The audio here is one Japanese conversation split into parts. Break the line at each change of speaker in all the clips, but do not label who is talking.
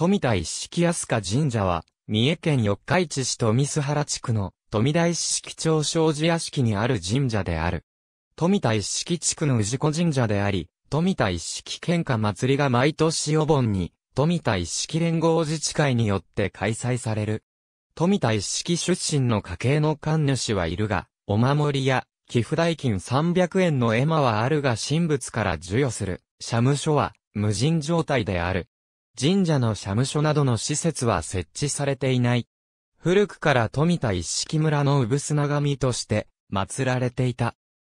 富田一式安家神社は、三重県四日市市富津原地区の富田一式町庄寺屋敷にある神社である。富田一式地区の氏子神社であり、富田一式喧嘩祭りが毎年お盆に、富田一式連合自治会によって開催される。富田一式出身の家系の官主はいるが、お守りや、寄付代金300円の絵馬はあるが神仏から授与する、社務所は、無人状態である。神社の社務所などの施設は設置されていない。古くから富田一式村の産砂神として祀られていた。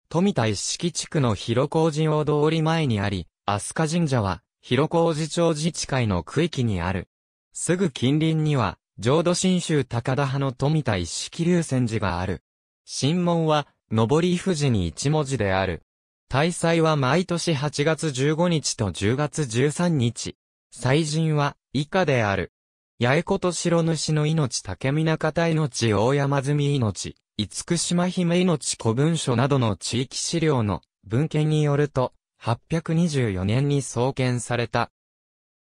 富田一式地区の広小路大通り前にあり、飛鳥神社は広小路町自治会の区域にある。すぐ近隣には、浄土真宗高田派の富田一式流泉寺がある。神門は、上り富士に一文字である。大祭は毎年8月15日と10月13日。祭神は、以下である。八重子と白主の命竹港方命大山積命、福島姫命古文書などの地域資料の文献によると、824年に創建された。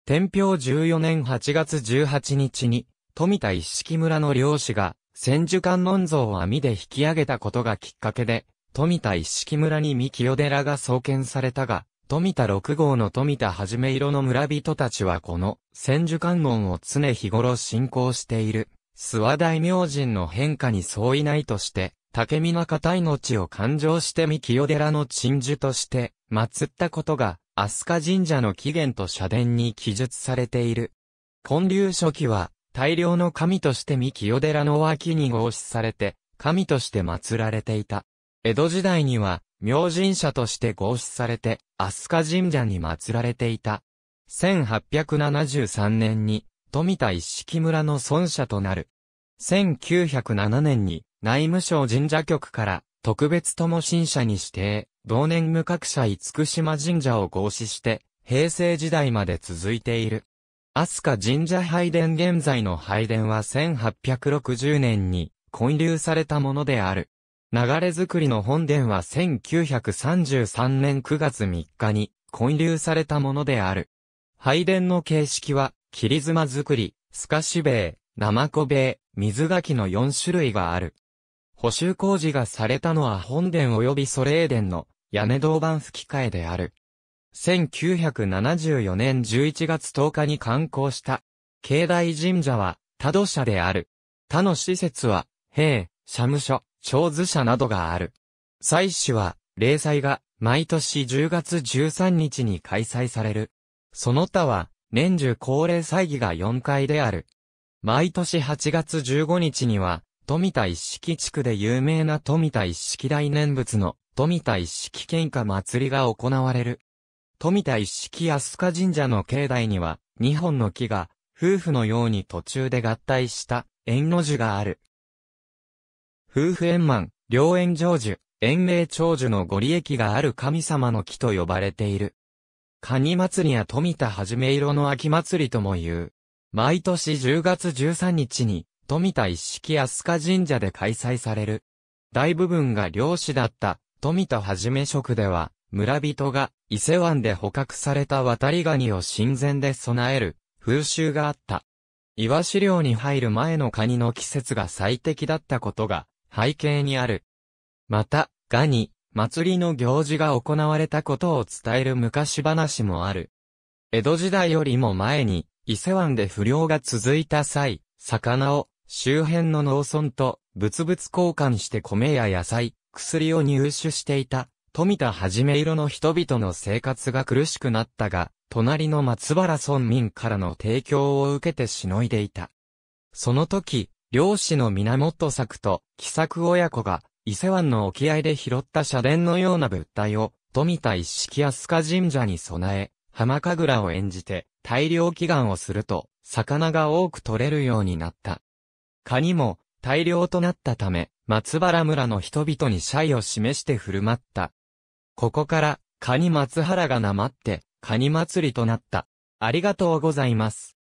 天平14年8月18日に、富田一式村の漁師が、千手観音像を網で引き上げたことがきっかけで、富田一式村に三清寺が創建されたが、富田六号の富田はじめ色の村人たちはこの千手観音を常日頃信仰している。諏訪大明神の変化に相違ないとして、竹見中大の地を勘定して三清寺の鎮守として、祀ったことが、飛鳥神社の起源と社殿に記述されている。建立初期は、大量の神として三清寺の脇に合祀されて、神として祀られていた。江戸時代には、明神社として合祀されて、飛鳥神社に祀られていた。1873年に、富田一式村の尊者となる。1907年に、内務省神社局から、特別友神社に指定、同年無格者厳島神社を合祀して、平成時代まで続いている。飛鳥神社拝殿現在の拝殿は1860年に、建立されたものである。流れ作りの本殿は1933年9月3日に建立されたものである。拝殿の形式は、切妻作り、透かしマ生ベイ、水垣の4種類がある。補修工事がされたのは本殿及びソレー殿の屋根銅板吹き替えである。1974年11月10日に観光した、境内神社は、他土社である。他の施設は、兵、社務所、長図社などがある。祭祀は、霊祭が毎年10月13日に開催される。その他は、年中恒例祭儀が4回である。毎年8月15日には、富田一式地区で有名な富田一式大念仏の富田一式喧嘩祭りが行われる。富田一式安塚神社の境内には、2本の木が、夫婦のように途中で合体した、縁の樹がある。夫婦円満、良縁成就、延命長寿のご利益がある神様の木と呼ばれている。カニ祭りや富田はじめ色の秋祭りとも言う。毎年10月13日に、富田一式飛鳥神社で開催される。大部分が漁師だった、富田はじめ職では、村人が伊勢湾で捕獲された渡りガニを神前で備える、風習があった。岩資料に入る前のカニの季節が最適だったことが、背景にある。また、ガに、祭りの行事が行われたことを伝える昔話もある。江戸時代よりも前に、伊勢湾で不良が続いた際、魚を、周辺の農村と、物々交換して米や野菜、薬を入手していた、富田はじめ色の人々の生活が苦しくなったが、隣の松原村民からの提供を受けてしのいでいた。その時、漁師の源作と喜作親子が伊勢湾の沖合で拾った社殿のような物体を富田一式飛鳥神社に備え、浜神楽を演じて大量祈願をすると魚が多く取れるようになった。カニも大量となったため松原村の人々に謝意を示して振る舞った。ここからカニ松原がなまってカニ祭りとなった。ありがとうございます。